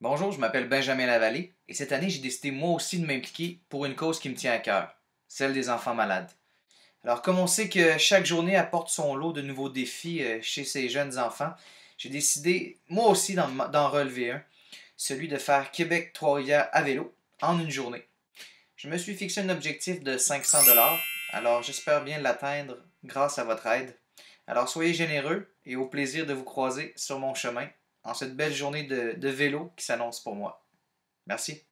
Bonjour, je m'appelle Benjamin Lavallée et cette année, j'ai décidé moi aussi de m'impliquer pour une cause qui me tient à cœur, celle des enfants malades. Alors, comme on sait que chaque journée apporte son lot de nouveaux défis euh, chez ces jeunes enfants, j'ai décidé moi aussi d'en relever un, celui de faire Québec Trois-Rivières à vélo en une journée. Je me suis fixé un objectif de 500 dollars, alors j'espère bien l'atteindre grâce à votre aide. Alors soyez généreux et au plaisir de vous croiser sur mon chemin en cette belle journée de, vélo qui s'annonce pour moi. Merci.